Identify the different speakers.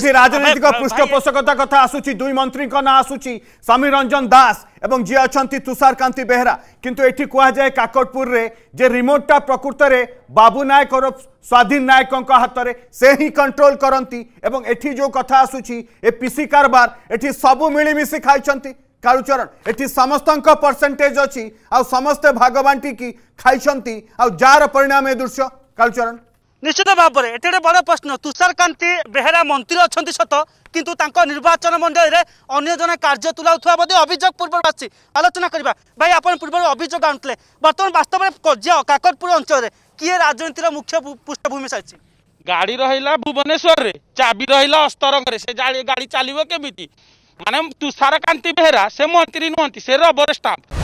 Speaker 1: রাজনৈতিক পৃষ্ঠপোষকতা কথা আসুচি দুই মন্ত্রী না আসুচি স্বামী রঞ্জন দাস এবং যে অনেক তুষারকান্তি বেহরা কিন্তু এটি কুহযায়ে কাকটপুরের যে রিমোটটা প্রকৃতরে বাবু নায়ক ওরফ স্বাধীন নায়ক হাতরে সে হি কন্ট্রোল করতে এবং এটি যে কথা আসুচি এ পিসি কারবার এটি সবু মিলিমিশি খাইছেন কালুচরণ এটি সমস্ত পরসেটেজ অছি আসতে ভাগ বাঁটিকি খাইছেন আর যার পরিণাম এ দৃশ্য কালুচরণ ନିଶ୍ଚିତ ଭାବରେ ଏଠି ଗୋଟେ ବଡ଼ ପ୍ରଶ୍ନ ତୁଷାରକାନ୍ତି ବେହେରା ମନ୍ତ୍ରୀ
Speaker 2: ଅଛନ୍ତି ସତ କିନ୍ତୁ ତାଙ୍କ ନିର୍ବାଚନ ମଣ୍ଡଳୀରେ ଅନ୍ୟ ଜଣେ କାର୍ଯ୍ୟ ତୁଲାଉଥିବା ମଧ୍ୟ ଅଭିଯୋଗ ପୂର୍ବରୁ ଆସିଛି ଆଲୋଚନା କରିବା ଭାଇ ଆପଣ ପୂର୍ବରୁ ଅଭିଯୋଗ ଆଣୁଥିଲେ ବର୍ତ୍ତମାନ ବାସ୍ତବରେ କାକଟପୁର ଅଞ୍ଚଳରେ
Speaker 3: କିଏ ରାଜନୀତିର ମୁଖ୍ୟ ପୃଷ୍ଠଭୂମି ସାରିଛି ଗାଡ଼ି ରହିଲା ଭୁବନେଶ୍ୱରରେ ଚାବି ରହିଲା ଅସ୍ତରଙ୍ଗରେ ସେ ଗାଡ଼ି ଚାଲିବ କେମିତି ମାନେ ତୁଷାରକାନ୍ତି ବେହେରା ସେ ମନ୍ତ୍ରୀ ନୁହନ୍ତି ସେ ରବର ଷ୍ଟାମ୍ପ